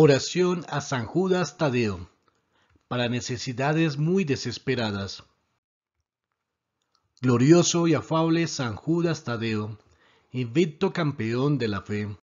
Oración a San Judas Tadeo para necesidades muy desesperadas. Glorioso y afable San Judas Tadeo, invicto campeón de la fe.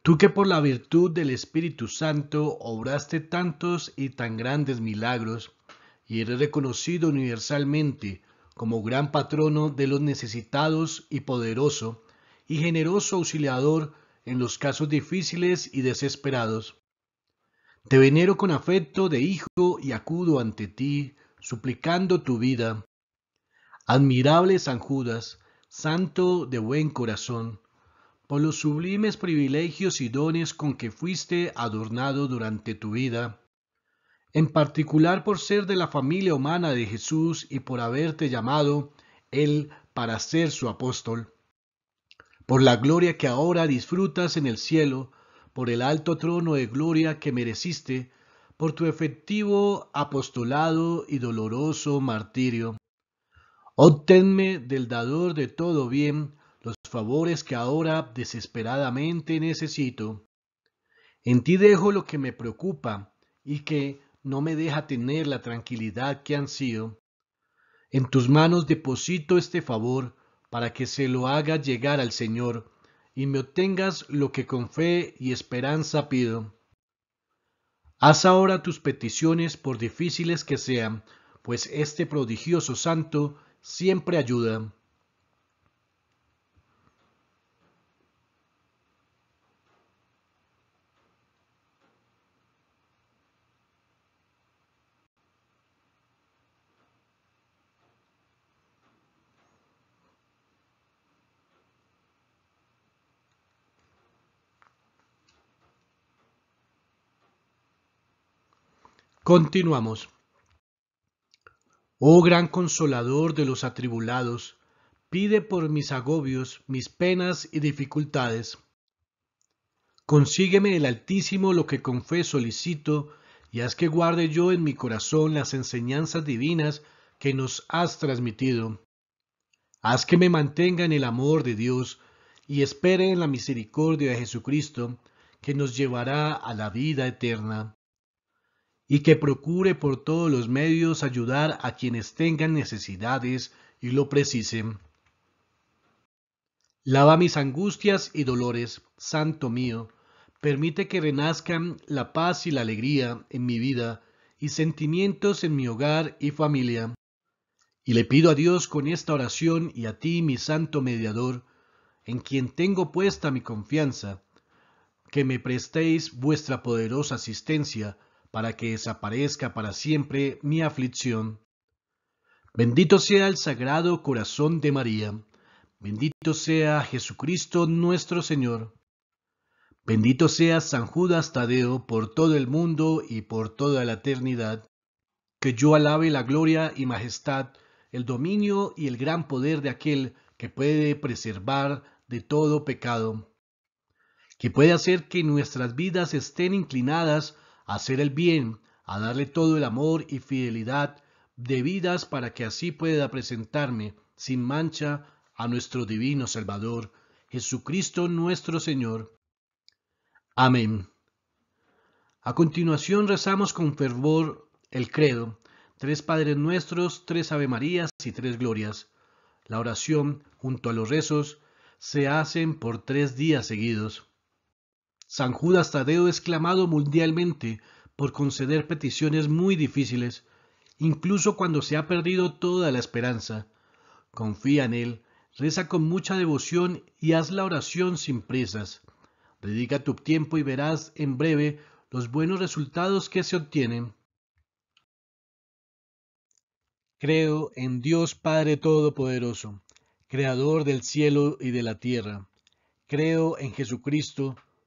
Tú que por la virtud del Espíritu Santo obraste tantos y tan grandes milagros, y eres reconocido universalmente como gran patrono de los necesitados y poderoso y generoso auxiliador en los casos difíciles y desesperados. Te venero con afecto de hijo y acudo ante ti, suplicando tu vida. Admirable San Judas, santo de buen corazón, por los sublimes privilegios y dones con que fuiste adornado durante tu vida, en particular por ser de la familia humana de Jesús y por haberte llamado Él para ser su apóstol por la gloria que ahora disfrutas en el cielo, por el alto trono de gloria que mereciste, por tu efectivo apostolado y doloroso martirio. Obténme del dador de todo bien los favores que ahora desesperadamente necesito. En ti dejo lo que me preocupa y que no me deja tener la tranquilidad que han sido. En tus manos deposito este favor para que se lo haga llegar al Señor, y me obtengas lo que con fe y esperanza pido. Haz ahora tus peticiones por difíciles que sean, pues este prodigioso santo siempre ayuda. Continuamos. Oh gran consolador de los atribulados, pide por mis agobios, mis penas y dificultades. Consígueme el Altísimo lo que con fe solicito, y haz que guarde yo en mi corazón las enseñanzas divinas que nos has transmitido. Haz que me mantenga en el amor de Dios, y espere en la misericordia de Jesucristo, que nos llevará a la vida eterna y que procure por todos los medios ayudar a quienes tengan necesidades y lo precisen. Lava mis angustias y dolores, Santo mío, permite que renazcan la paz y la alegría en mi vida y sentimientos en mi hogar y familia. Y le pido a Dios con esta oración y a ti, mi Santo Mediador, en quien tengo puesta mi confianza, que me prestéis vuestra poderosa asistencia, para que desaparezca para siempre mi aflicción. Bendito sea el Sagrado Corazón de María, bendito sea Jesucristo nuestro Señor, bendito sea San Judas Tadeo por todo el mundo y por toda la eternidad, que yo alabe la gloria y majestad, el dominio y el gran poder de aquel que puede preservar de todo pecado, que puede hacer que nuestras vidas estén inclinadas hacer el bien, a darle todo el amor y fidelidad debidas para que así pueda presentarme sin mancha a nuestro divino Salvador, Jesucristo nuestro Señor. Amén. A continuación rezamos con fervor el credo, tres Padres Nuestros, tres Ave Marías y tres Glorias. La oración, junto a los rezos, se hacen por tres días seguidos. San Judas Tadeo es clamado mundialmente por conceder peticiones muy difíciles, incluso cuando se ha perdido toda la esperanza. Confía en Él, reza con mucha devoción y haz la oración sin prisas. Dedica tu tiempo y verás en breve los buenos resultados que se obtienen. Creo en Dios Padre Todopoderoso, Creador del cielo y de la tierra. Creo en Jesucristo,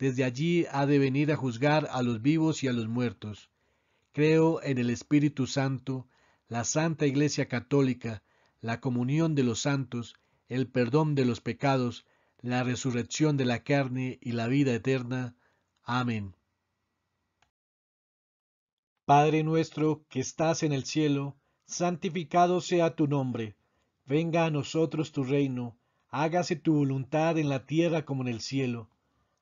desde allí ha de venir a juzgar a los vivos y a los muertos. Creo en el Espíritu Santo, la Santa Iglesia Católica, la comunión de los santos, el perdón de los pecados, la resurrección de la carne y la vida eterna. Amén. Padre nuestro que estás en el cielo, santificado sea tu nombre. Venga a nosotros tu reino, hágase tu voluntad en la tierra como en el cielo.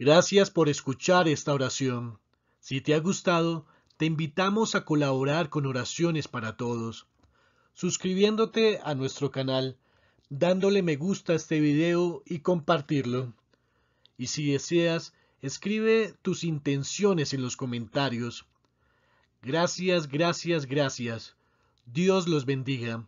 Gracias por escuchar esta oración. Si te ha gustado, te invitamos a colaborar con oraciones para todos, suscribiéndote a nuestro canal, dándole me gusta a este video y compartirlo. Y si deseas, escribe tus intenciones en los comentarios. Gracias, gracias, gracias. Dios los bendiga.